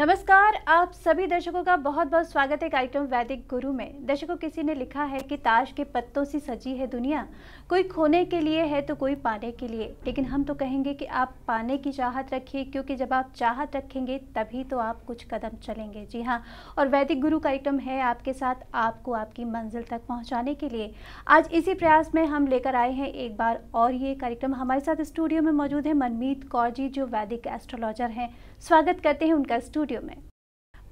नमस्कार आप सभी दर्शकों का बहुत बहुत स्वागत है कार्यक्रम वैदिक गुरु में दर्शकों किसी ने लिखा है कि ताश के पत्तों से सजी है दुनिया कोई खोने के लिए है तो कोई पाने के लिए लेकिन हम तो कहेंगे कि आप पाने की चाहत रखिए क्योंकि जब आप चाहत रखेंगे तभी तो आप कुछ कदम चलेंगे जी हाँ और वैदिक गुरु कार्यक्रम है आपके साथ आपको आपकी मंजिल तक पहुँचाने के लिए आज इसी प्रयास में हम लेकर आए हैं एक बार और ये कार्यक्रम हमारे साथ स्टूडियो में मौजूद है मनमीत कौर जी जो वैदिक एस्ट्रोलॉजर हैं स्वागत करते हैं उनका स्टूडियो में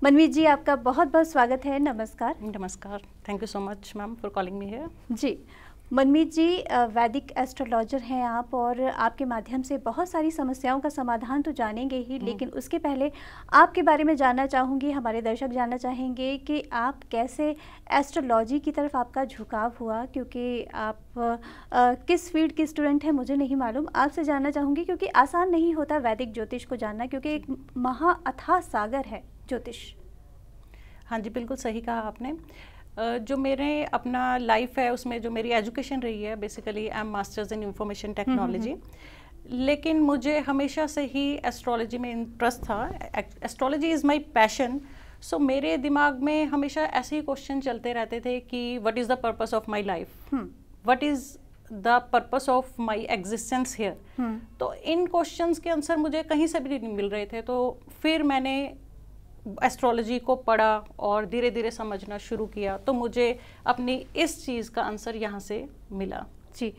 मनमीत जी आपका बहुत बहुत स्वागत है नमस्कार नमस्कार thank you so much ma'am for calling me here जी मनमीत जी वैदिक एस्ट्रोलॉजर हैं आप और आपके माध्यम से बहुत सारी समस्याओं का समाधान तो जानेंगे ही हम्म। लेकिन उसके पहले आपके बारे में जानना चाहूँगी हमारे दर्शक जानना चाहेंगे कि आप कैसे एस्ट्रोलॉजी की तरफ आपका झुकाव हुआ क्योंकि आप आ, किस फील्ड के स्टूडेंट हैं मुझे नहीं मालूम आपसे जानना चाहूँगी क्योंकि आसान नहीं होता वैदिक ज्योतिष को जानना क्योंकि एक महाअथा सागर है ज्योतिष हाँ जी बिल्कुल सही कहा आपने जो मेरे अपना लाइफ है उसमें जो मेरी एजुकेशन रही है basically I am masters in information technology लेकिन मुझे हमेशा से ही एस्ट्रोलॉजी में इंटरेस्ट था astrology is my passion so so, मेरे दिमाग में हमेशा ऐसे ही क्वेश्चन चलते रहते थे कि what is the purpose of my life what is the purpose of my existence here तो इन क्वेश्चन के आंसर मुझे कहीं से भी नहीं मिल रहे थे तो फिर मैंने एस्ट्रोलॉजी को पढ़ा और धीरे धीरे समझना शुरू किया तो मुझे अपनी इस चीज़ का आंसर यहाँ से मिला जी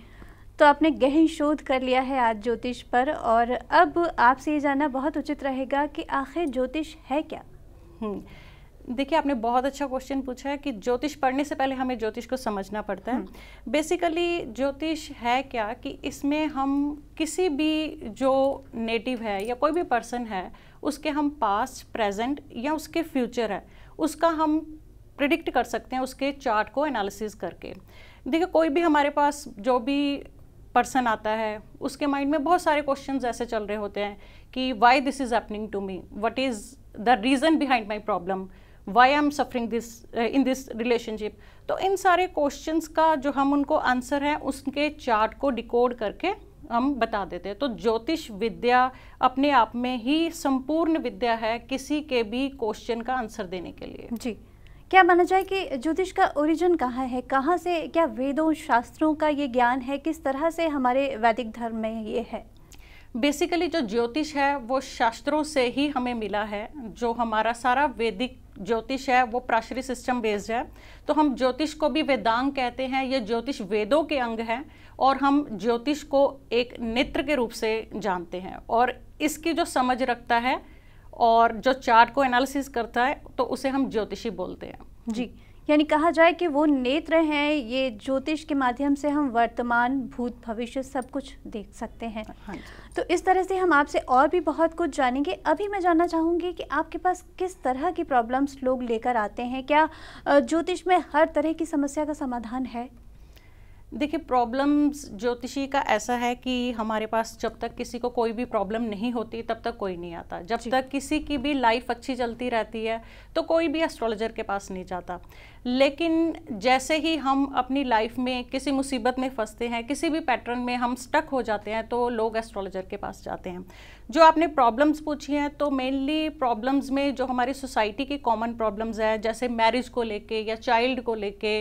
तो आपने गहन शोध कर लिया है आज ज्योतिष पर और अब आपसे ये जानना बहुत उचित रहेगा कि आखिर ज्योतिष है क्या हम्म। देखिए आपने बहुत अच्छा क्वेश्चन पूछा है कि ज्योतिष पढ़ने से पहले हमें ज्योतिष को समझना पड़ता है बेसिकली हम्म। ज्योतिष है क्या कि इसमें हम किसी भी जो नेटिव है या कोई भी पर्सन है उसके हम पास्ट प्रेजेंट या उसके फ्यूचर है उसका हम प्रिडिक्ट कर सकते हैं उसके चार्ट को एनालिसिस करके देखिए कोई भी हमारे पास जो भी पर्सन आता है उसके माइंड में बहुत सारे क्वेश्चन ऐसे चल रहे होते हैं कि why this is happening to me what is the reason behind my problem why I am suffering this in this relationship तो इन सारे क्वेश्चंस का जो हम उनको आंसर है उसके चार्ट को डिकोड करके हम बता देते हैं तो ज्योतिष विद्या अपने आप में ही संपूर्ण विद्या है किसी के भी क्वेश्चन का आंसर देने के लिए जी क्या माना जाए कि ज्योतिष का ओरिजिन कहाँ है कहाँ से क्या वेदों शास्त्रों का ये ज्ञान है किस तरह से हमारे वैदिक धर्म में ये है बेसिकली जो ज्योतिष है वो शास्त्रों से ही हमें मिला है जो हमारा सारा वैदिक ज्योतिष है वो प्राशरी सिस्टम बेस्ड है तो हम ज्योतिष को भी वेदांग कहते हैं ये ज्योतिष वेदों के अंग हैं और हम ज्योतिष को एक नेत्र के रूप से जानते हैं और इसकी जो समझ रखता है और जो चार्ट को एनालिसिस करता है तो उसे हम ज्योतिषी बोलते हैं जी यानी कहा जाए कि वो नेत्र हैं ये ज्योतिष के माध्यम से हम वर्तमान भूत भविष्य सब कुछ देख सकते हैं हाँ तो इस तरह से हम आपसे और भी बहुत कुछ जानेंगे अभी मैं जानना चाहूँगी कि आपके पास किस तरह की प्रॉब्लम्स लोग लेकर आते हैं क्या ज्योतिष में हर तरह की समस्या का समाधान है देखिए प्रॉब्लम्स ज्योतिषी का ऐसा है कि हमारे पास जब तक किसी को कोई भी प्रॉब्लम नहीं होती तब तक कोई नहीं आता जब तक किसी की भी लाइफ अच्छी चलती रहती है तो कोई भी एस्ट्रोलॉजर के पास नहीं जाता लेकिन जैसे ही हम अपनी लाइफ में किसी मुसीबत में फंसते हैं किसी भी पैटर्न में हम स्टक हो जाते हैं तो लोग एस्ट्रोलॉजर के पास जाते हैं जो आपने प्रॉब्लम्स पूछी हैं तो मेनली प्रॉब्लम्स में जो हमारी सोसाइटी की कॉमन प्रॉब्लम्स हैं जैसे मैरिज को लेके या चाइल्ड को लेके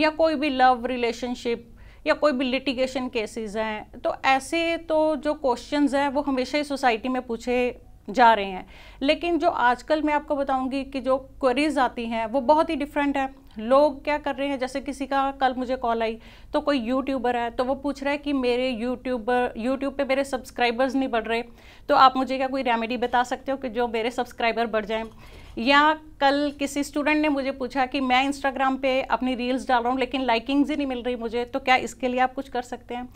या कोई भी लव रिलेशनशिप या कोई भी लिटिगेशन केसेस हैं तो ऐसे तो जो क्वेश्चंस हैं वो हमेशा ही सोसाइटी में पूछे जा रहे हैं लेकिन जो आजकल मैं आपको बताऊंगी कि जो क्वेरीज आती हैं वो बहुत ही डिफरेंट है लोग क्या कर रहे हैं जैसे किसी का कल मुझे कॉल आई तो कोई यूट्यूबर है तो वो पूछ रहा है कि मेरे यूट्यूबर यूट्यूब पे मेरे सब्सक्राइबर्स नहीं बढ़ रहे तो आप मुझे क्या कोई रेमेडी बता सकते हो कि जो मेरे सब्सक्राइबर बढ़ जाएँ या कल किसी स्टूडेंट ने मुझे पूछा कि मैं इंस्टाग्राम पे अपनी रील्स डाल रहा हूँ लेकिन लाइकिंग्स ही नहीं मिल रही मुझे तो क्या इसके लिए आप कुछ कर सकते हैं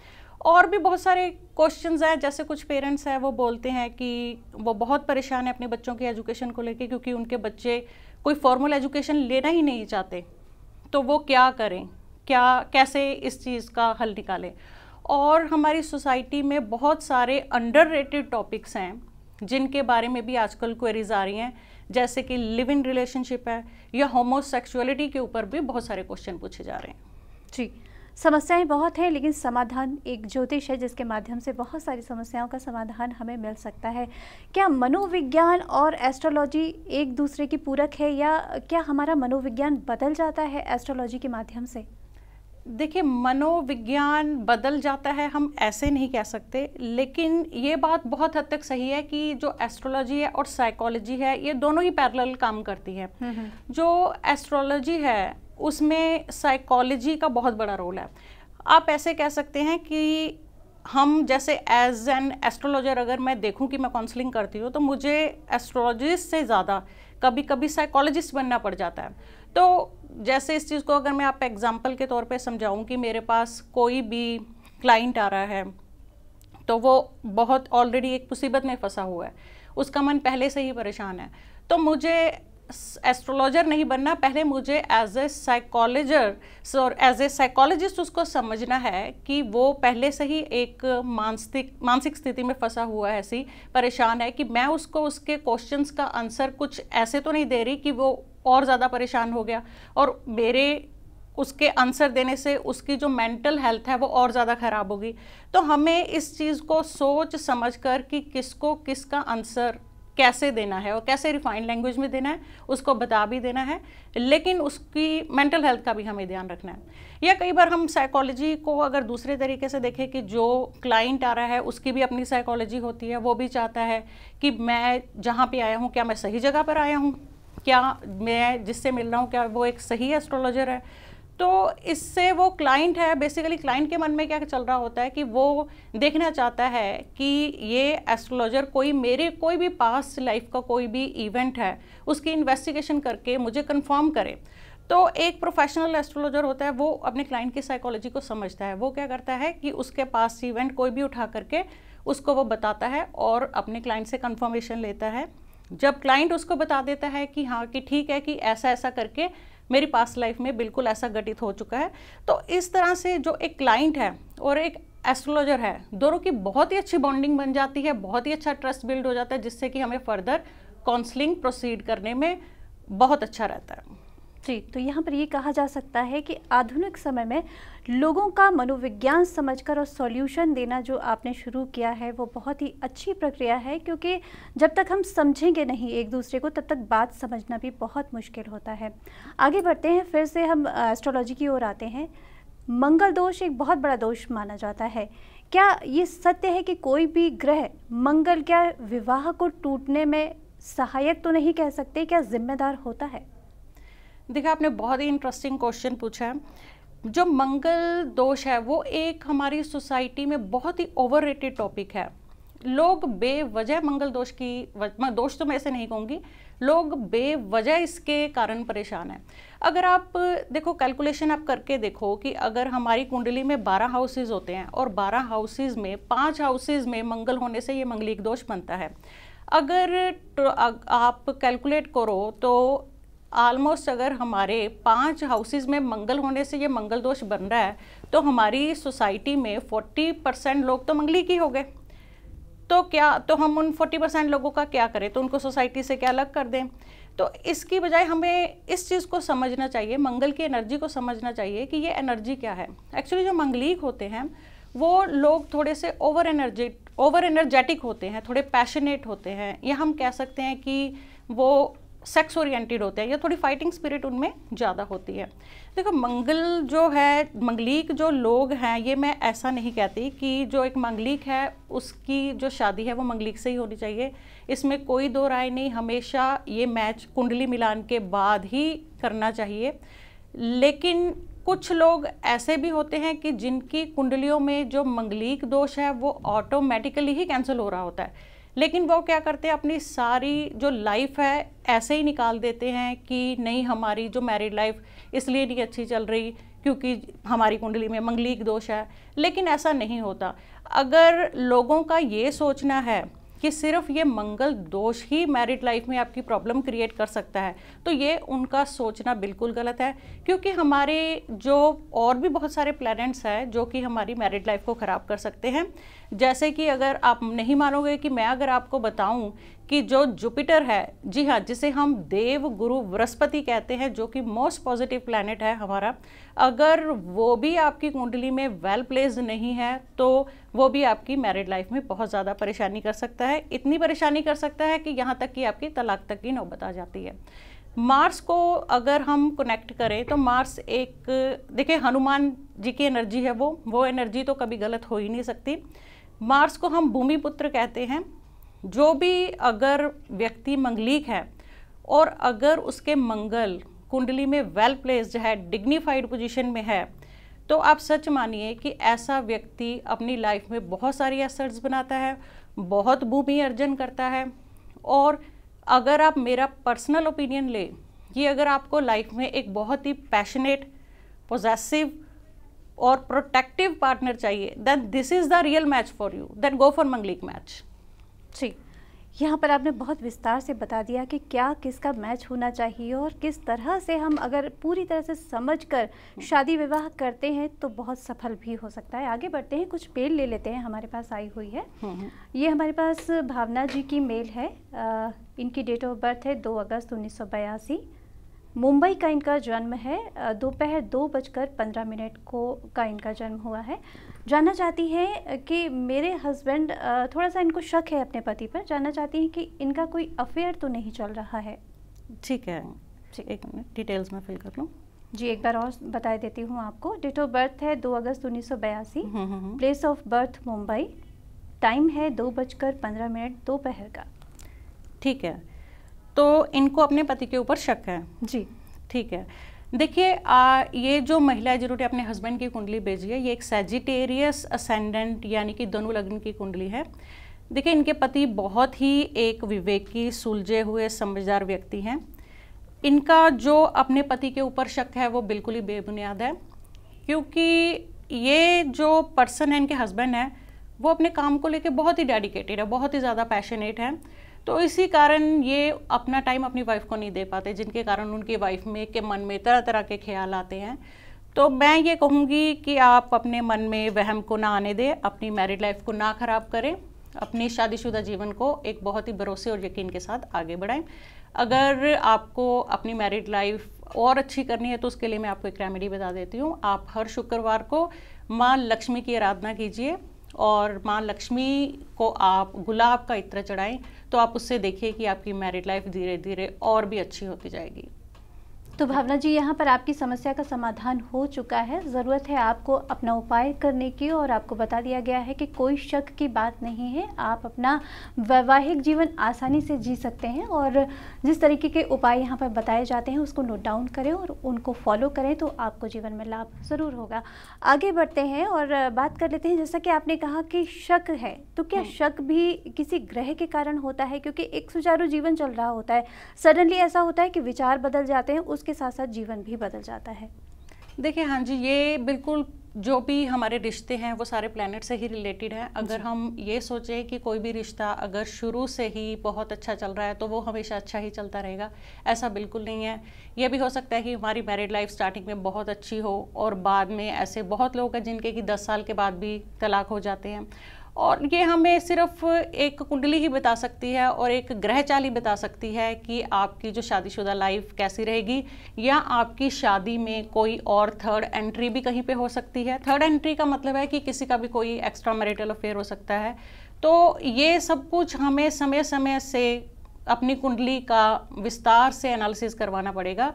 और भी बहुत सारे क्वेश्चंस हैं जैसे कुछ पेरेंट्स हैं वो बोलते हैं कि वो बहुत परेशान हैं अपने बच्चों की एजुकेशन को लेके क्योंकि उनके बच्चे कोई फॉर्मल एजुकेशन लेना ही नहीं चाहते तो वो क्या करें क्या कैसे इस चीज़ का हल निकालें और हमारी सोसाइटी में बहुत सारे रेटेड टॉपिक्स हैं जिनके बारे में भी आजकल क्वेरीज आ रही हैं जैसे कि लिव इन रिलेशनशिप है या होमोसेक्सुअलिटी के ऊपर भी बहुत सारे क्वेश्चन पूछे जा रहे हैं जी समस्याएं बहुत हैं लेकिन समाधान एक ज्योतिष है जिसके माध्यम से बहुत सारी समस्याओं का समाधान हमें मिल सकता है क्या मनोविज्ञान और एस्ट्रोलॉजी एक दूसरे की पूरक है या क्या हमारा मनोविज्ञान बदल जाता है एस्ट्रोलॉजी के माध्यम से देखिए मनोविज्ञान बदल जाता है हम ऐसे नहीं कह सकते लेकिन ये बात बहुत हद तक सही है कि जो एस्ट्रोलॉजी है और साइकोलॉजी है ये दोनों ही पैरेलल काम करती है हम्म, हम्म। जो एस्ट्रोलॉजी है उसमें साइकोलॉजी का बहुत बड़ा रोल है आप ऐसे कह सकते हैं कि हम जैसे एज एन एस्ट्रोलॉजर अगर मैं देखूं कि मैं काउंसलिंग करती हूँ तो मुझे एस्ट्रोलॉजिस्ट से ज़्यादा कभी कभी साइकोलॉजिस्ट बनना पड़ जाता है तो जैसे इस चीज़ को अगर मैं आप एग्जाम्पल के तौर पे समझाऊं कि मेरे पास कोई भी क्लाइंट आ रहा है तो वो बहुत ऑलरेडी एक मुसीबत में फंसा हुआ है उसका मन पहले से ही परेशान है तो मुझे एस्ट्रोलॉजर नहीं बनना पहले मुझे एज ए साइकोलॉजर और एज ए साइकोलॉजिस्ट उसको समझना है कि वो पहले से ही एक मानसिक मानसिक स्थिति में फंसा हुआ है ऐसी परेशान है कि मैं उसको उसके क्वेश्चंस का आंसर कुछ ऐसे तो नहीं दे रही कि वो और ज़्यादा परेशान हो गया और मेरे उसके आंसर देने से उसकी जो मेंटल हेल्थ है वो और ज़्यादा ख़राब होगी तो हमें इस चीज़ को सोच समझ कर कि किसको किसका आंसर कैसे देना है और कैसे रिफाइंड लैंग्वेज में देना है उसको बता भी देना है लेकिन उसकी मेंटल हेल्थ का भी हमें ध्यान रखना है या कई बार हम साइकोलॉजी को अगर दूसरे तरीके से देखें कि जो क्लाइंट आ रहा है उसकी भी अपनी साइकोलॉजी होती है वो भी चाहता है कि मैं जहाँ पर आया हूँ क्या मैं सही जगह पर आया हूँ क्या मैं जिससे मिल रहा हूँ क्या वो एक सही एस्ट्रोलॉजर है तो इससे वो क्लाइंट है बेसिकली क्लाइंट के मन में क्या चल रहा होता है कि वो देखना चाहता है कि ये एस्ट्रोलॉजर कोई मेरे कोई भी पास लाइफ का कोई भी इवेंट है उसकी इन्वेस्टिगेशन करके मुझे कंफर्म करे तो एक प्रोफेशनल एस्ट्रोलॉजर होता है वो अपने क्लाइंट की साइकोलॉजी को समझता है वो क्या करता है कि उसके पास इवेंट कोई भी उठा करके उसको वो बताता है और अपने क्लाइंट से कन्फर्मेशन लेता है जब क्लाइंट उसको बता देता है कि हाँ कि ठीक है कि ऐसा ऐसा करके मेरी पास्ट लाइफ में बिल्कुल ऐसा घटित हो चुका है तो इस तरह से जो एक क्लाइंट है और एक एस्ट्रोलॉजर है दोनों की बहुत ही अच्छी बॉन्डिंग बन जाती है बहुत ही अच्छा ट्रस्ट बिल्ड हो जाता है जिससे कि हमें फर्दर काउंसलिंग प्रोसीड करने में बहुत अच्छा रहता है थ्री तो यहाँ पर ये कहा जा सकता है कि आधुनिक समय में लोगों का मनोविज्ञान समझकर और सॉल्यूशन देना जो आपने शुरू किया है वो बहुत ही अच्छी प्रक्रिया है क्योंकि जब तक हम समझेंगे नहीं एक दूसरे को तब तक बात समझना भी बहुत मुश्किल होता है आगे बढ़ते हैं फिर से हम एस्ट्रोलॉजी की ओर आते हैं मंगल दोष एक बहुत बड़ा दोष माना जाता है क्या ये सत्य है कि कोई भी ग्रह मंगल क्या विवाह को टूटने में सहायक तो नहीं कह सकते क्या जिम्मेदार होता है देखिए आपने बहुत ही इंटरेस्टिंग क्वेश्चन पूछा है जो मंगल दोष है वो एक हमारी सोसाइटी में बहुत ही ओवर टॉपिक है लोग बेवजह मंगल दोष की दोष तो मैं ऐसे नहीं कहूँगी लोग बेवजह इसके कारण परेशान हैं अगर आप देखो कैलकुलेशन आप करके देखो कि अगर हमारी कुंडली में 12 हाउसेज होते हैं और 12 हाउसेज में पांच हाउसेज में मंगल होने से ये मंगलिक दोष बनता है अगर तो, आप कैलकुलेट करो तो ऑलमोस्ट अगर हमारे पांच हाउसेज में मंगल होने से ये मंगल दोष बन रहा है तो हमारी सोसाइटी में 40 परसेंट लोग तो मंगली की हो गए तो क्या तो हम उन 40 परसेंट लोगों का क्या करें तो उनको सोसाइटी से क्या अलग कर दें तो इसकी बजाय हमें इस चीज़ को समझना चाहिए मंगल की एनर्जी को समझना चाहिए कि ये एनर्जी क्या है एक्चुअली जो मंगलीक होते हैं वो लोग थोड़े से ओवर एनर्जी ओवर एनर्जेटिक होते हैं थोड़े पैशनेट होते हैं या हम कह सकते हैं कि वो सेक्स ओरिएंटेड होते हैं या थोड़ी फाइटिंग स्पिरिट उनमें ज़्यादा होती है देखो मंगल जो है मंगलिक जो लोग हैं ये मैं ऐसा नहीं कहती कि जो एक मंगलिक है उसकी जो शादी है वो मंगलिक से ही होनी चाहिए इसमें कोई दो राय नहीं हमेशा ये मैच कुंडली मिलान के बाद ही करना चाहिए लेकिन कुछ लोग ऐसे भी होते हैं कि जिनकी कुंडलियों में जो मंगलिक दोष है वो ऑटोमेटिकली ही कैंसिल हो रहा होता है लेकिन वो क्या करते हैं अपनी सारी जो लाइफ है ऐसे ही निकाल देते हैं कि नहीं हमारी जो मैरिड लाइफ इसलिए नहीं अच्छी चल रही क्योंकि हमारी कुंडली में मंगलिक दोष है लेकिन ऐसा नहीं होता अगर लोगों का ये सोचना है कि सिर्फ ये मंगल दोष ही मैरिड लाइफ में आपकी प्रॉब्लम क्रिएट कर सकता है तो ये उनका सोचना बिल्कुल गलत है क्योंकि हमारे जो और भी बहुत सारे प्लैनेट्स हैं जो कि हमारी मैरिड लाइफ को ख़राब कर सकते हैं जैसे कि अगर आप नहीं मानोगे कि मैं अगर आपको बताऊं कि जो जुपिटर है जी हाँ जिसे हम देव गुरु बृहस्पति कहते हैं जो कि मोस्ट पॉजिटिव प्लानट है हमारा अगर वो भी आपकी कुंडली में वेल प्लेस नहीं है तो वो भी आपकी मैरिड लाइफ में बहुत ज़्यादा परेशानी कर सकता है इतनी परेशानी कर सकता है कि यहाँ तक कि आपकी तलाक तक की नौबत आ जाती है मार्स को अगर हम कनेक्ट करें तो मार्स एक देखिए हनुमान जी की एनर्जी है वो वो एनर्जी तो कभी गलत हो ही नहीं सकती मार्स को हम भूमिपुत्र कहते हैं जो भी अगर व्यक्ति मंगलिक है और अगर उसके मंगल कुंडली में वेल प्लेस्ड है डिग्निफाइड पोजीशन में है तो आप सच मानिए कि ऐसा व्यक्ति अपनी लाइफ में बहुत सारी एसर्ट्स बनाता है बहुत भूमि अर्जन करता है और अगर आप मेरा पर्सनल ओपिनियन ले कि अगर आपको लाइफ में एक बहुत ही पैशनेट पोजेसिव और प्रोटेक्टिव पार्टनर चाहिए then this is the real match for you then go for Manglik match जी यहाँ पर आपने बहुत विस्तार से बता दिया कि क्या किसका मैच होना चाहिए और किस तरह से हम अगर पूरी तरह से समझ कर शादी विवाह करते हैं तो बहुत सफल भी हो सकता है आगे बढ़ते हैं कुछ मेल ले लेते हैं हमारे पास आई हुई है हम्म, हम्म। ये हमारे पास भावना जी की मेल है आ, इनकी डेट ऑफ बर्थ है दो अगस्त उन्नीस मुंबई का इनका जन्म है दोपहर दो, दो बजकर पंद्रह मिनट को का इनका जन्म हुआ है जानना चाहती है कि मेरे हस्बैंड थोड़ा सा इनको शक है अपने पति पर जानना चाहती हैं कि इनका कोई अफेयर तो नहीं चल रहा है ठीक है ठीक एक मिनट डिटेल्स में फिल कर लूँ जी एक बार और बता देती हूँ आपको डेट ऑफ बर्थ है दो अगस्त उन्नीस सौ बयासी place of birth Mumbai time है दो बजकर पंद्रह मिनट दोपहर का ठीक है तो इनको अपने पति के ऊपर शक है जी ठीक है देखिए ये जो महिला जरूरी अपने हस्बैंड की कुंडली भेजी है ये एक सेजिटेरियस असेंडेंट यानी कि धनु लग्न की कुंडली है देखिए इनके पति बहुत ही एक विवेकी सुलझे हुए समझदार व्यक्ति हैं इनका जो अपने पति के ऊपर शक है वो बिल्कुल ही बेबुनियाद है क्योंकि ये जो पर्सन है इनके हस्बैंड हैं वो अपने काम को लेके बहुत ही डेडिकेटेड है बहुत ही ज़्यादा पैशनेट हैं तो इसी कारण ये अपना टाइम अपनी वाइफ को नहीं दे पाते जिनके कारण उनकी वाइफ में के मन में तरह तरह के ख्याल आते हैं तो मैं ये कहूँगी कि आप अपने मन में वहम को ना आने दें अपनी मैरिड लाइफ को ना ख़राब करें अपने शादीशुदा जीवन को एक बहुत ही भरोसे और यकीन के साथ आगे बढ़ाएं अगर आपको अपनी मैरिड लाइफ और अच्छी करनी है तो उसके लिए मैं आपको एक रेमेडी बता देती हूँ आप हर शुक्रवार को माँ लक्ष्मी की आराधना कीजिए और माँ लक्ष्मी को आप गुलाब का इत्र चढ़ाएं तो आप उससे देखिए कि आपकी मैरिड लाइफ धीरे धीरे और भी अच्छी होती जाएगी तो भावना जी यहाँ पर आपकी समस्या का समाधान हो चुका है ज़रूरत है आपको अपना उपाय करने की और आपको बता दिया गया है कि कोई शक की बात नहीं है आप अपना वैवाहिक जीवन आसानी से जी सकते हैं और जिस तरीके के उपाय यहाँ पर बताए जाते हैं उसको नोट डाउन करें और उनको फॉलो करें तो आपको जीवन में लाभ ज़रूर होगा आगे बढ़ते हैं और बात कर लेते हैं जैसा कि आपने कहा कि शक है तो क्या हम्म। शक भी किसी ग्रह के कारण होता है क्योंकि एक सुचारू जीवन चल रहा होता है सडनली ऐसा होता है कि विचार बदल जाते हैं उस उसके साथ साथ जीवन भी बदल जाता है देखिए हाँ जी ये बिल्कुल जो भी हमारे रिश्ते हैं वो सारे प्लैनेट से ही रिलेटेड हैं अगर हम ये सोचें कि कोई भी रिश्ता अगर शुरू से ही बहुत अच्छा चल रहा है तो वो हमेशा अच्छा ही चलता रहेगा ऐसा बिल्कुल नहीं है ये भी हो सकता है कि हमारी मैरिड लाइफ स्टार्टिंग में बहुत अच्छी हो और बाद में ऐसे बहुत लोग हैं जिनके कि दस साल के बाद भी तलाक हो जाते हैं और ये हमें सिर्फ एक कुंडली ही बता सकती है और एक ग्रह चाली बता सकती है कि आपकी जो शादीशुदा लाइफ कैसी रहेगी या आपकी शादी में कोई और थर्ड एंट्री भी कहीं पे हो सकती है थर्ड एंट्री का मतलब है कि किसी का भी कोई एक्स्ट्रा मैरिटल अफेयर हो सकता है तो ये सब कुछ हमें समय समय से अपनी कुंडली का विस्तार से एनालिसिस करवाना पड़ेगा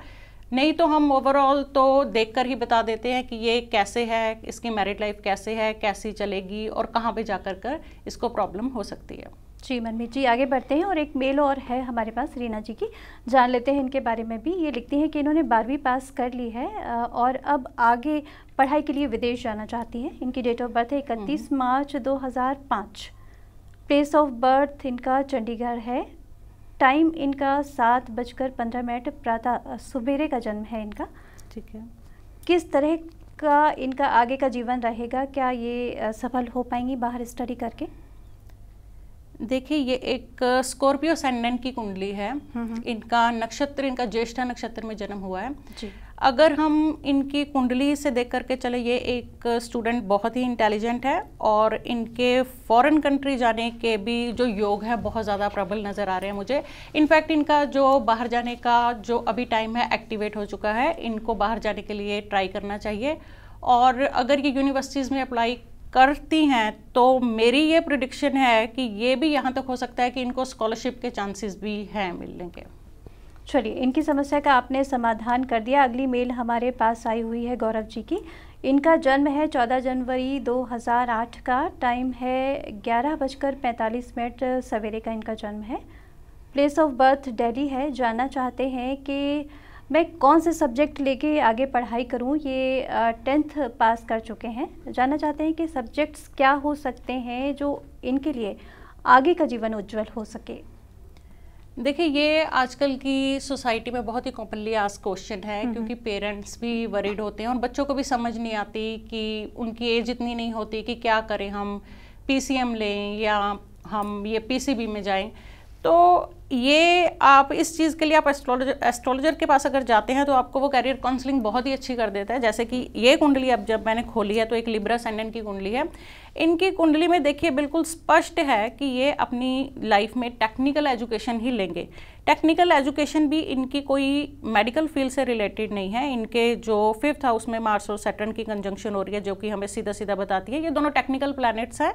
नहीं तो हम ओवरऑल तो देखकर ही बता देते हैं कि ये कैसे है इसकी मैरिड लाइफ कैसे है कैसी चलेगी और कहाँ पे जाकर कर इसको प्रॉब्लम हो सकती है जी मनमीत जी आगे बढ़ते हैं और एक मेल और है हमारे पास रीना जी की जान लेते हैं इनके बारे में भी ये लिखती हैं कि इन्होंने बारहवीं पास कर ली है और अब आगे पढ़ाई के लिए विदेश जाना चाहती हैं इनकी डेट ऑफ बर्थ है इकतीस हम्म। मार्च दो प्लेस ऑफ बर्थ इनका चंडीगढ़ है टाइम इनका सात बजकर पंद्रह मिनट प्रातः सवेरे का जन्म है इनका ठीक है किस तरह का इनका आगे का जीवन रहेगा क्या ये सफल हो पाएंगी बाहर स्टडी करके देखिए ये एक स्कॉर्पियो सैंडन की कुंडली है हम्म, हम्म। इनका नक्षत्र इनका ज्येष्ठा नक्षत्र में जन्म हुआ है जी अगर हम इनकी कुंडली से देख करके चले ये एक स्टूडेंट बहुत ही इंटेलिजेंट है और इनके फॉरेन कंट्री जाने के भी जो योग है बहुत ज़्यादा प्रबल नज़र आ रहे हैं मुझे इनफैक्ट इनका जो बाहर जाने का जो अभी टाइम है एक्टिवेट हो चुका है इनको बाहर जाने के लिए ट्राई करना चाहिए और अगर ये यूनिवर्सिटीज़ में अप्लाई करती हैं तो मेरी ये प्रडिक्शन है कि ये भी यहाँ तक हो सकता है कि इनको स्कॉलरशिप के चांसेस भी हैं मिलने के चलिए इनकी समस्या का आपने समाधान कर दिया अगली मेल हमारे पास आई हुई है गौरव जी की इनका जन्म है 14 जनवरी 2008 का टाइम है ग्यारह बजकर पैंतालीस मिनट सवेरे का इनका जन्म है प्लेस ऑफ बर्थ दिल्ली है जानना चाहते हैं कि मैं कौन से सब्जेक्ट लेके आगे पढ़ाई करूं ये टेंथ पास कर चुके हैं जानना चाहते हैं कि सब्जेक्ट्स क्या हो सकते हैं जो इनके लिए आगे का जीवन उज्जवल हो सके देखिए ये आजकल की सोसाइटी में बहुत ही कॉमनली आज क्वेश्चन है हम्म, क्योंकि पेरेंट्स हम्म। भी वरीड होते हैं और बच्चों को भी समझ नहीं आती कि उनकी एज इतनी नहीं होती कि क्या करें हम पीसीएम लें या हम ये पीसीबी में जाएं तो ये आप इस चीज़ के लिए आप एस्ट्रोलॉजर एस्ट्रोलॉजर के पास अगर जाते हैं तो आपको वो कैरियर काउंसलिंग बहुत ही अच्छी कर देता है जैसे कि ये कुंडली अब जब मैंने खोली है तो एक लिब्रा सेंडेंट की कुंडली है इनकी कुंडली में देखिए बिल्कुल स्पष्ट है कि ये अपनी लाइफ में टेक्निकल एजुकेशन ही लेंगे टेक्निकल एजुकेशन भी इनकी कोई मेडिकल फील्ड से रिलेटेड नहीं है इनके जो फिफ्थ हाउस में मार्स और सेटर्न की कंजंक्शन हो रही है जो कि हमें सीधा सीधा बताती है ये दोनों टेक्निकल प्लानट्स हैं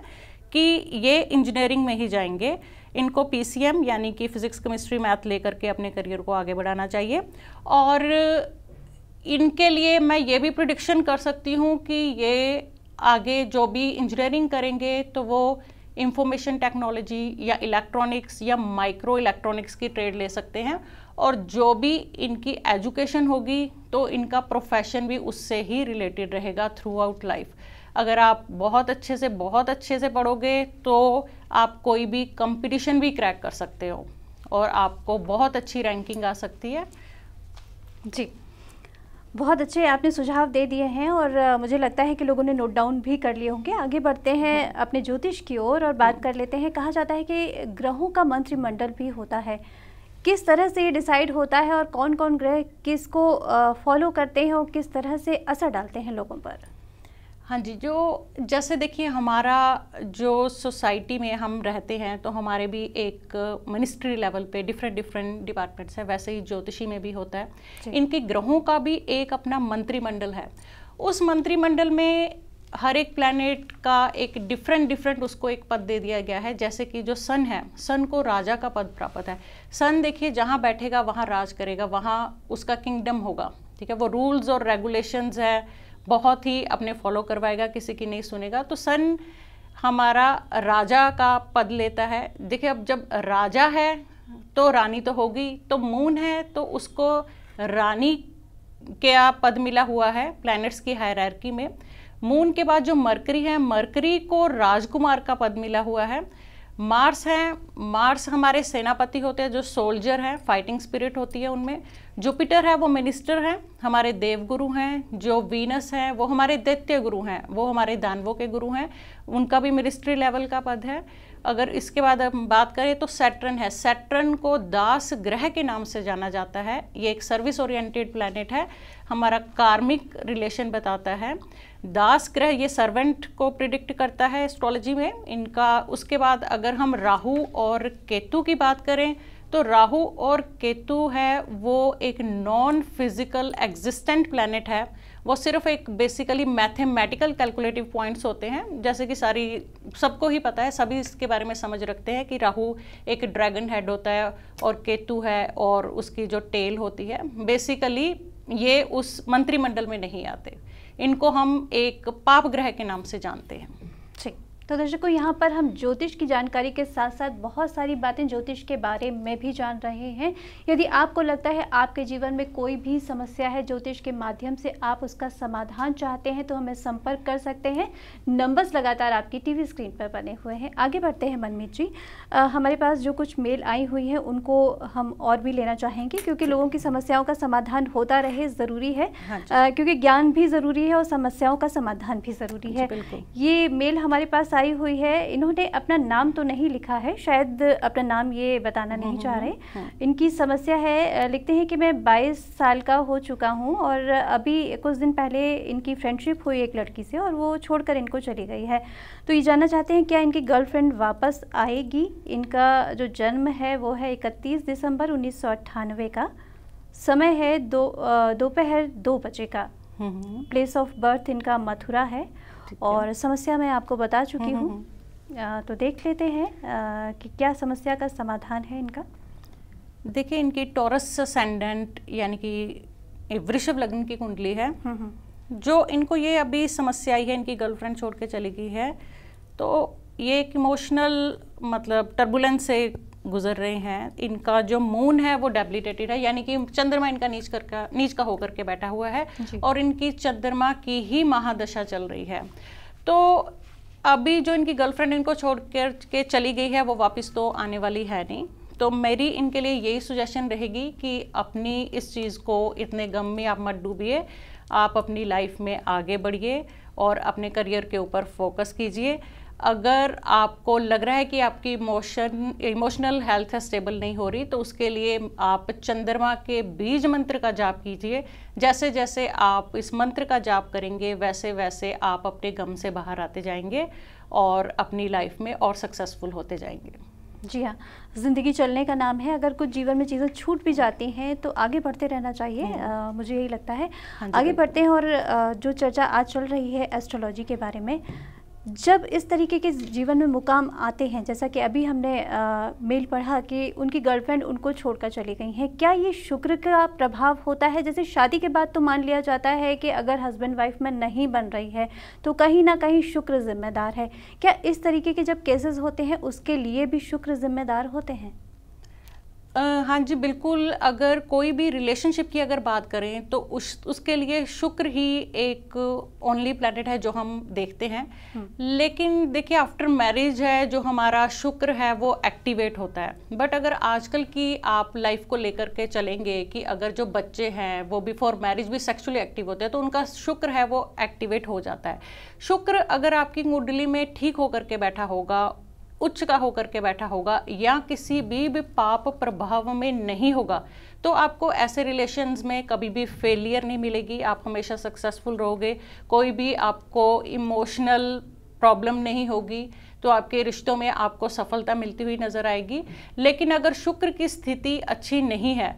कि ये इंजीनियरिंग में ही जाएंगे इनको पी यानी कि फ़िज़िक्स केमिस्ट्री मैथ लेकर के अपने करियर को आगे बढ़ाना चाहिए और इनके लिए मैं ये भी प्रोडिक्शन कर सकती हूँ कि ये आगे जो भी इंजीनियरिंग करेंगे तो वो इंफॉर्मेशन टेक्नोलॉजी या इलेक्ट्रॉनिक्स या माइक्रो इलेक्ट्रॉनिक्स की ट्रेड ले सकते हैं और जो भी इनकी एजुकेशन होगी तो इनका प्रोफेशन भी उससे ही रिलेटेड रहेगा थ्रू आउट लाइफ अगर आप बहुत अच्छे से बहुत अच्छे से पढ़ोगे तो आप कोई भी कंपटीशन भी क्रैक कर सकते हो और आपको बहुत अच्छी रैंकिंग आ सकती है जी बहुत अच्छे आपने सुझाव दे दिए हैं और मुझे लगता है कि लोगों ने नोट डाउन भी कर लिए होंगे आगे बढ़ते हैं अपने ज्योतिष की ओर और, और बात कर लेते हैं कहा जाता है कि ग्रहों का मंत्रिमंडल भी होता है किस तरह से ये डिसाइड होता है और कौन कौन ग्रह किसको फॉलो करते हैं और किस तरह से असर डालते हैं लोगों पर हाँ जी जो जैसे देखिए हमारा जो सोसाइटी में हम रहते हैं तो हमारे भी एक मिनिस्ट्री लेवल पे डिफरेंट डिफरेंट डिपार्टमेंट्स हैं वैसे ही ज्योतिषी में भी होता है इनके ग्रहों का भी एक अपना मंत्रिमंडल है उस मंत्रिमंडल में हर एक प्लानट का एक डिफरेंट डिफरेंट उसको एक पद दे दिया गया है जैसे कि जो सन है सन को राजा का पद प्राप्त है सन देखिए जहाँ बैठेगा वहाँ राज करेगा वहाँ उसका किंगडम होगा ठीक है वो रूल्स और रेगुलेशंस है बहुत ही अपने फॉलो करवाएगा किसी की नहीं सुनेगा तो सन हमारा राजा का पद लेता है देखिए अब जब राजा है तो रानी तो होगी तो मून है तो उसको रानी क्या पद मिला हुआ है प्लैनेट्स की हायरकी में मून के बाद जो मरकरी है मरकरी को राजकुमार का पद मिला हुआ है मार्स हैं मार्स हमारे सेनापति होते हैं जो सोल्जर हैं फाइटिंग स्पिरिट होती है उनमें जुपिटर है वो मिनिस्टर हैं हमारे देवगुरु हैं जो वीनस हैं वो हमारे दैत्य गुरु हैं वो हमारे दानवों के गुरु हैं उनका भी मिनिस्ट्री लेवल का पद है अगर इसके बाद हम बात करें तो सैटर्न है सैटर्न को दास ग्रह के नाम से जाना जाता है ये एक सर्विस ओरिएंटेड प्लानट है हमारा कार्मिक रिलेशन बताता है दास ग्रह ये सर्वेंट को प्रिडिक्ट करता है एस्ट्रोलॉजी में इनका उसके बाद अगर हम राहु और केतु की बात करें तो राहु और केतु है वो एक नॉन फिजिकल एग्जिस्टेंट प्लानट है वो सिर्फ एक बेसिकली मैथमेटिकल कैलकुलेटिव पॉइंट्स होते हैं जैसे कि सारी सबको ही पता है सभी इसके बारे में समझ रखते हैं कि राहु एक ड्रैगन हेड होता है और केतु है और उसकी जो टेल होती है बेसिकली ये उस मंत्रिमंडल में नहीं आते इनको हम एक पाप ग्रह के नाम से जानते हैं तो दर्शकों यहाँ पर हम ज्योतिष की जानकारी के साथ साथ बहुत सारी बातें ज्योतिष के बारे में भी जान रहे हैं यदि आपको लगता है आपके जीवन में कोई भी समस्या है ज्योतिष के माध्यम से आप उसका समाधान चाहते हैं तो हमें संपर्क कर सकते हैं नंबर्स लगातार आपकी टीवी स्क्रीन पर बने हुए हैं आगे बढ़ते हैं मनमीत जी आ, हमारे पास जो कुछ मेल आई हुई है उनको हम और भी लेना चाहेंगे क्योंकि लोगों की समस्याओं का समाधान होता रहे ज़रूरी है हाँ क्योंकि ज्ञान भी ज़रूरी है और समस्याओं का समाधान भी ज़रूरी हाँ है ये मेल हमारे पास आई हुई है इन्होंने अपना नाम तो नहीं लिखा है शायद अपना नाम ये बताना नहीं चाह रहे हम्म, हम्म, हम्म। इनकी समस्या है लिखते हैं कि मैं 22 साल का हो चुका हूँ और अभी कुछ दिन पहले इनकी फ्रेंडशिप हुई एक लड़की से और वो छोड़कर इनको चली गई है तो ये जानना चाहते हैं क्या इनकी गर्लफ्रेंड वापस आएगी इनका जो जन्म है वो है इकतीस दिसंबर उन्नीस का समय है दो दोपहर दो बजे का प्लेस ऑफ बर्थ इनका मथुरा है और समस्या मैं आपको बता चुकी हम्म, हम्म, हूँ हम्म। तो देख लेते हैं कि क्या समस्या का समाधान है इनका देखिए इनकी टॉरस सेंडेंट यानी कि वृषभ लग्न की कुंडली है जो इनको ये अभी समस्या आई है इनकी गर्लफ्रेंड छोड़ के चली गई है तो ये एक इमोशनल मतलब टर्बुलेंस से गुजर रहे हैं इनका जो मून है वो डेबिलिटेटेड है यानी कि चंद्रमा इनका नीच का नीच का होकर के बैठा हुआ है और इनकी चंद्रमा की ही महादशा चल रही है तो अभी जो इनकी गर्लफ्रेंड इनको छोड़ कर के चली गई है वो वापस तो आने वाली है नहीं तो मेरी इनके लिए यही सुजेशन रहेगी कि अपनी इस चीज़ को इतने गम में आप मत डूबिए आप अपनी लाइफ में आगे बढ़िए और अपने करियर के ऊपर फोकस कीजिए अगर आपको लग रहा है कि आपकी इमोशन इमोशनल हेल्थ स्टेबल नहीं हो रही तो उसके लिए आप चंद्रमा के बीज मंत्र का जाप कीजिए जैसे जैसे आप इस मंत्र का जाप करेंगे वैसे वैसे आप अपने गम से बाहर आते जाएंगे और अपनी लाइफ में और सक्सेसफुल होते जाएंगे जी हाँ ज़िंदगी चलने का नाम है अगर कुछ जीवन में चीज़ें छूट भी जाती हैं तो आगे बढ़ते रहना चाहिए आ, हम्म। मुझे यही लगता है हाँ आगे बढ़ते हैं और जो चर्चा आज चल रही है एस्ट्रोलॉजी के बारे में जब इस तरीके के जीवन में मुकाम आते हैं जैसा कि अभी हमने आ, मेल पढ़ा कि उनकी गर्लफ्रेंड उनको छोड़कर चली गई हैं क्या ये शुक्र का प्रभाव होता है जैसे शादी के बाद तो मान लिया जाता है कि अगर हस्बैंड वाइफ में नहीं बन रही है तो कहीं ना कहीं शुक्र जिम्मेदार है क्या इस तरीके के जब केसेस होते हैं उसके लिए भी शुक्र जिम्मेदार होते हैं हाँ जी बिल्कुल अगर कोई भी रिलेशनशिप की अगर बात करें तो उस उसके लिए शुक्र ही एक ओनली प्लानट है जो हम देखते हैं हम्म। लेकिन देखिए आफ्टर मैरिज है जो हमारा शुक्र है वो एक्टिवेट होता है बट अगर आजकल की आप लाइफ को लेकर के चलेंगे कि अगर जो बच्चे हैं वो बिफोर मैरिज भी सेक्सुअली एक्टिव होते हैं तो उनका शुक्र है वो एक्टिवेट हो जाता है शुक्र अगर आपकी कुंडली में ठीक होकर के बैठा होगा उच्च का होकर के बैठा होगा या किसी भी, भी पाप प्रभाव में नहीं होगा तो आपको ऐसे रिलेशंस में कभी भी फेलियर नहीं मिलेगी आप हमेशा सक्सेसफुल रहोगे कोई भी आपको इमोशनल प्रॉब्लम नहीं होगी तो आपके रिश्तों में आपको सफलता मिलती हुई नज़र आएगी लेकिन अगर शुक्र की स्थिति अच्छी नहीं है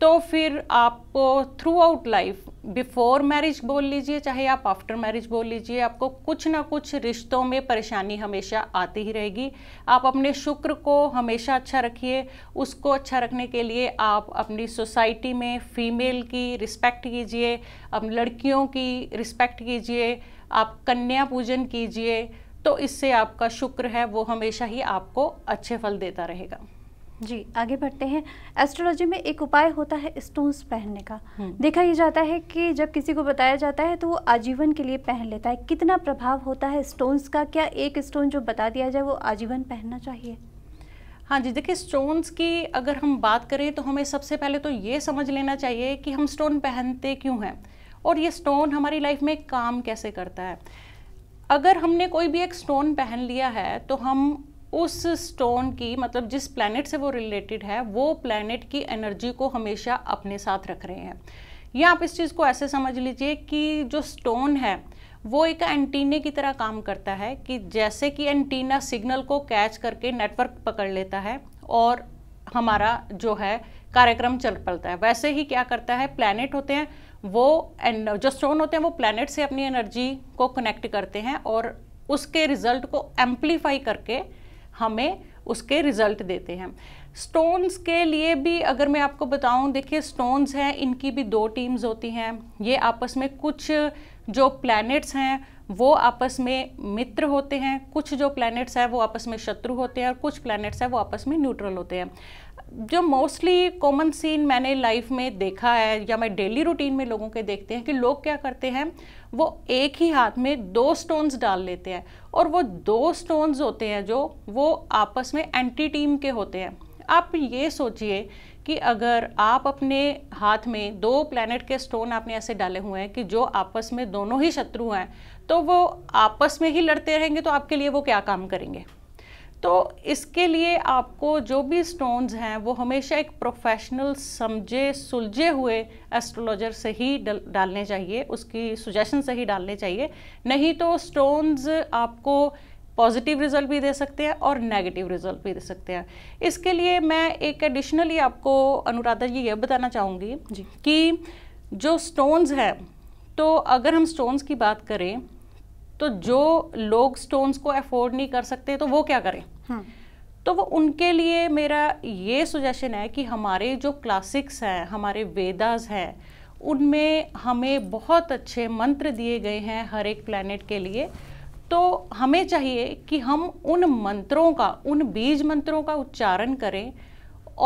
तो फिर आपको throughout life before marriage बोल लीजिए चाहे आप आफ्टर मैरिज बोल लीजिए आपको कुछ ना कुछ रिश्तों में परेशानी हमेशा आती ही रहेगी आप अपने शुक्र को हमेशा अच्छा रखिए उसको अच्छा रखने के लिए आप अपनी सोसाइटी में फीमेल की रिस्पेक्ट कीजिए अब लड़कियों की रिस्पेक्ट कीजिए आप कन्या पूजन कीजिए तो इससे आपका शुक्र है वो हमेशा ही आपको अच्छे फल देता रहेगा जी आगे बढ़ते हैं एस्ट्रोलॉजी में एक उपाय होता है स्टोन्स पहनने का हम्म। देखा यह जाता है कि जब किसी को बताया जाता है तो वो आजीवन के लिए पहन लेता है कितना प्रभाव होता है स्टोन्स का क्या एक स्टोन जो बता दिया जाए वो आजीवन पहनना चाहिए हाँ जी देखिए स्टोन्स की अगर हम बात करें तो हमें सबसे पहले तो ये समझ लेना चाहिए कि हम स्टोन पहनते क्यों हैं और ये स्टोन हमारी लाइफ में काम कैसे करता है अगर हमने कोई भी एक स्टोन पहन लिया है तो हम उस स्टोन की मतलब जिस प्लानट से वो रिलेटेड है वो प्लानट की एनर्जी को हमेशा अपने साथ रख रहे हैं या आप इस चीज़ को ऐसे समझ लीजिए कि जो स्टोन है वो एक एंटीने की तरह काम करता है कि जैसे कि एंटीना सिग्नल को कैच करके नेटवर्क पकड़ लेता है और हमारा जो है कार्यक्रम चल पड़ता है वैसे ही क्या करता है प्लानट होते हैं वो जो स्टोन होते हैं वो प्लानट से अपनी एनर्जी को कनेक्ट करते हैं और उसके रिजल्ट को एम्पलीफाई करके हमें उसके रिज़ल्ट देते हैं स्टोन्स के लिए भी अगर मैं आपको बताऊं देखिए स्टोन्स हैं इनकी भी दो टीम्स होती हैं ये आपस में कुछ जो प्लैनेट्स हैं वो आपस में मित्र होते हैं कुछ जो प्लैनेट्स हैं वो आपस में शत्रु होते हैं और कुछ प्लैनेट्स हैं वो आपस में न्यूट्रल होते हैं जो मोस्टली कॉमन सीन मैंने लाइफ में देखा है या मैं डेली रूटीन में लोगों के देखते हैं कि लोग क्या करते हैं वो एक ही हाथ में दो स्टोन्स डाल लेते हैं और वो दो स्टोन्स होते हैं जो वो आपस में एंटी टीम के होते हैं आप ये सोचिए कि अगर आप अपने हाथ में दो प्लैनेट के स्टोन आपने ऐसे डाले हुए हैं कि जो आपस में दोनों ही शत्रु हैं तो वो आपस में ही लड़ते रहेंगे तो आपके लिए वो क्या काम करेंगे तो इसके लिए आपको जो भी स्टोन्स हैं वो हमेशा एक प्रोफेशनल समझे सुलझे हुए एस्ट्रोलॉजर से ही डल, डालने चाहिए उसकी सुजेशन से ही डालने चाहिए नहीं तो स्टोन्स आपको पॉजिटिव रिजल्ट भी दे सकते हैं और नेगेटिव रिजल्ट भी दे सकते हैं इसके लिए मैं एक एडिशनली आपको अनुराधा जी यह बताना चाहूँगी कि जो स्टोन्स हैं तो अगर हम स्टोन्स की बात करें तो जो लोग स्टोन्स को अफोर्ड नहीं कर सकते तो वो क्या करें हाँ। तो वो उनके लिए मेरा ये सुजेशन है कि हमारे जो क्लासिक्स हैं हमारे वेदास हैं उनमें हमें बहुत अच्छे मंत्र दिए गए हैं हर एक प्लानट के लिए तो हमें चाहिए कि हम उन मंत्रों का उन बीज मंत्रों का उच्चारण करें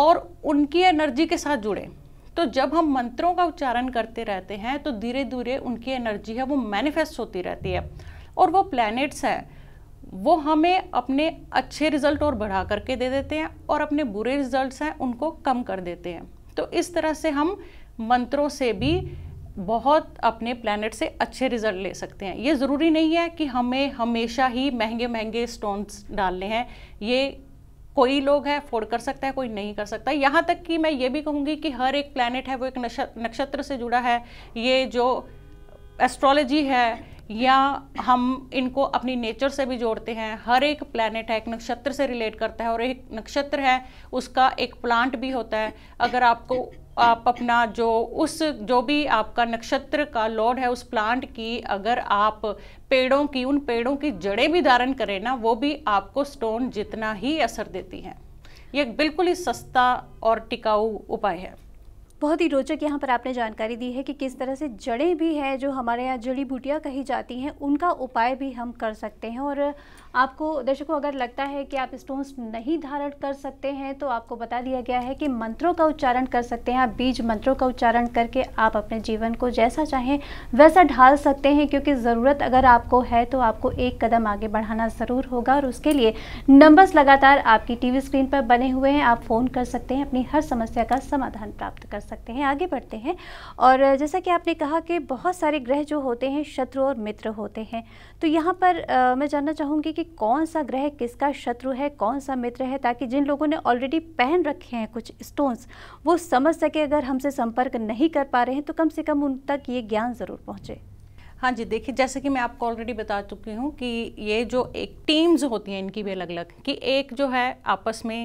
और उनकी एनर्जी के साथ जुड़ें तो जब हम मंत्रों का उच्चारण करते रहते हैं तो धीरे धीरे उनकी एनर्जी है वो मैनिफेस्ट होती रहती है और वो प्लैनेट्स हैं वो हमें अपने अच्छे रिजल्ट और बढ़ा करके दे देते हैं और अपने बुरे रिजल्ट्स हैं उनको कम कर देते हैं तो इस तरह से हम मंत्रों से भी बहुत अपने प्लानट से अच्छे रिजल्ट ले सकते हैं ये ज़रूरी नहीं है कि हमें हमेशा ही महंगे महंगे स्टोन्स डालने हैं ये कोई लोग है फोड़ कर सकता है कोई नहीं कर सकता यहाँ तक कि मैं ये भी कहूँगी कि हर एक प्लानट है वो एक नक्षत्र से जुड़ा है ये जो एस्ट्रोलॉजी है या हम इनको अपनी नेचर से भी जोड़ते हैं हर एक प्लानट है एक नक्षत्र से रिलेट करता है और एक नक्षत्र है उसका एक प्लांट भी होता है अगर आपको आप अपना जो उस जो भी आपका नक्षत्र का लॉर्ड है उस प्लांट की अगर आप पेड़ों की उन पेड़ों की जड़ें भी धारण करें ना वो भी आपको स्टोन जितना ही असर देती हैं यह बिल्कुल ही सस्ता और टिकाऊ उपाय है बहुत ही रोचक यहाँ पर आपने जानकारी दी है कि किस तरह से जड़ें भी हैं जो हमारे यहाँ जड़ी बूटियाँ कही जाती हैं उनका उपाय भी हम कर सकते हैं और आपको दर्शकों अगर लगता है कि आप स्टोन्स नहीं धारण कर सकते हैं तो आपको बता दिया गया है कि मंत्रों का उच्चारण कर सकते हैं आप बीज मंत्रों का उच्चारण करके आप अपने जीवन को जैसा चाहें वैसा ढाल सकते हैं क्योंकि ज़रूरत अगर आपको है तो आपको एक कदम आगे बढ़ाना ज़रूर होगा और उसके लिए नंबर्स लगातार आपकी टी स्क्रीन पर बने हुए हैं आप फ़ोन कर सकते हैं अपनी हर समस्या का समाधान प्राप्त कर सकते हैं आगे बढ़ते हैं और जैसा कि आपने कहा कि बहुत सारे ग्रह जो होते हैं शत्रु और मित्र होते हैं तो यहाँ पर मैं जानना चाहूँगी कि कौन सा ग्रह किसका शत्रु है कौन सा मित्र है ताकि जिन लोगों ने ऑलरेडी पहन रखे हैं कुछ स्टोन्स वो समझ सके अगर हमसे संपर्क नहीं कर पा रहे हैं तो कम से कम उन तक ये ज्ञान ज़रूर पहुँचे हाँ जी देखिए जैसे कि मैं आपको ऑलरेडी बता चुकी हूँ कि ये जो एक टीम्स होती हैं इनकी भी अलग अलग कि एक जो है आपस में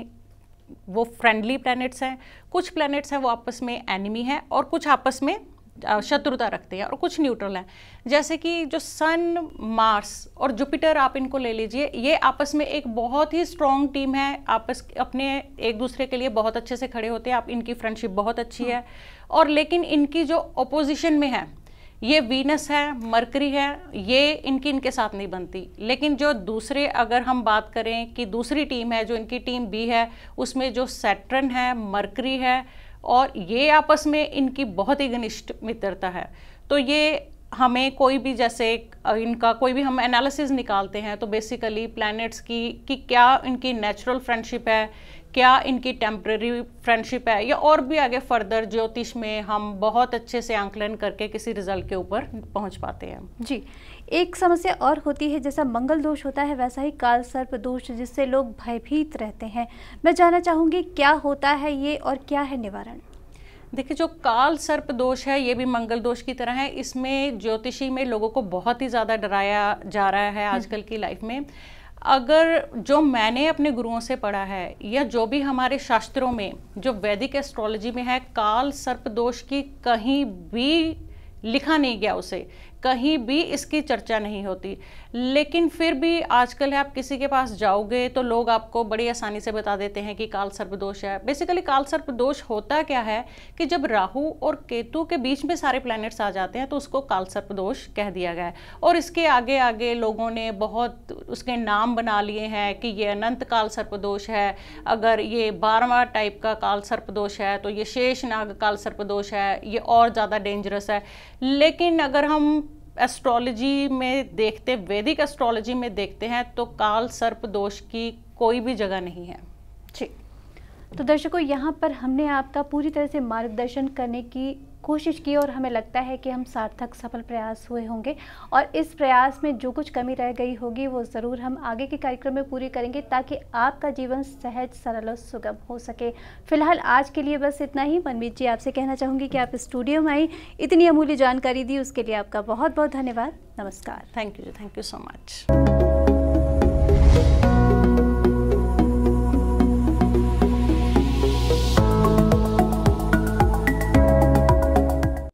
वो फ्रेंडली प्लैनेट्स हैं कुछ प्लैनेट्स हैं वो आपस में एनिमी हैं और कुछ आपस में शत्रुता रखते हैं और कुछ न्यूट्रल हैं जैसे कि जो सन मार्स और जुपिटर आप इनको ले लीजिए ये आपस में एक बहुत ही स्ट्रॉन्ग टीम है आपस अपने एक दूसरे के लिए बहुत अच्छे से खड़े होते हैं आप इनकी फ्रेंडशिप बहुत अच्छी है हाँ। और लेकिन इनकी जो अपोजिशन में है ये वीनस है मरकरी है ये इनकी इनके साथ नहीं बनती लेकिन जो दूसरे अगर हम बात करें कि दूसरी टीम है जो इनकी टीम बी है उसमें जो सैटर्न है मरकरी है और ये आपस में इनकी बहुत ही घनिष्ठ मित्रता है तो ये हमें कोई भी जैसे इनका कोई भी हम एनालिसिस निकालते हैं तो बेसिकली प्लैनेट्स की कि क्या इनकी नेचुरल फ्रेंडशिप है क्या इनकी टेम्प्रेरी फ्रेंडशिप है या और भी आगे फर्दर ज्योतिष में हम बहुत अच्छे से आंकलन करके किसी रिजल्ट के ऊपर पहुंच पाते हैं जी एक समस्या और होती है जैसा मंगल दोष होता है वैसा ही काल सर्प दोष जिससे लोग भयभीत रहते हैं मैं जानना चाहूँगी क्या होता है ये और क्या है निवारण देखिए जो काल सर्प दोष है ये भी मंगल दोष की तरह है इसमें ज्योतिषी में लोगों को बहुत ही ज़्यादा डराया जा रहा है हम्म। आजकल की लाइफ में अगर जो मैंने अपने गुरुओं से पढ़ा है या जो भी हमारे शास्त्रों में जो वैदिक एस्ट्रोलॉजी में है काल सर्प दोष की कहीं भी लिखा नहीं गया उसे कहीं भी इसकी चर्चा नहीं होती लेकिन फिर भी आजकल आप किसी के पास जाओगे तो लोग आपको बड़ी आसानी से बता देते हैं कि काल सर्पदोष है बेसिकली काल सर्पदोष होता क्या है कि जब राहु और केतु के बीच में सारे प्लैनेट्स आ जाते हैं तो उसको काल सर्पदोष कह दिया गया है और इसके आगे आगे लोगों ने बहुत उसके नाम बना लिए हैं कि ये अनंत काल सर्पदोष है अगर ये बारवा टाइप का काल सर्पदोष है तो ये शेष नाग काल सर्पदोष है ये और ज़्यादा डेंजरस है लेकिन अगर हम एस्ट्रोलॉजी में देखते वैदिक एस्ट्रोलॉजी में देखते हैं तो काल सर्प दोष की कोई भी जगह नहीं है जी तो दर्शकों यहाँ पर हमने आपका पूरी तरह से मार्गदर्शन करने की कोशिश की और हमें लगता है कि हम सार्थक सफल प्रयास हुए होंगे और इस प्रयास में जो कुछ कमी रह गई होगी वो ज़रूर हम आगे के कार्यक्रम में पूरी करेंगे ताकि आपका जीवन सहज सरल और सुगम हो सके फिलहाल आज के लिए बस इतना ही मनमीत जी आपसे कहना चाहूँगी कि आप स्टूडियो में आई इतनी अमूल्य जानकारी दी उसके लिए आपका बहुत बहुत धन्यवाद नमस्कार thank you thank you so much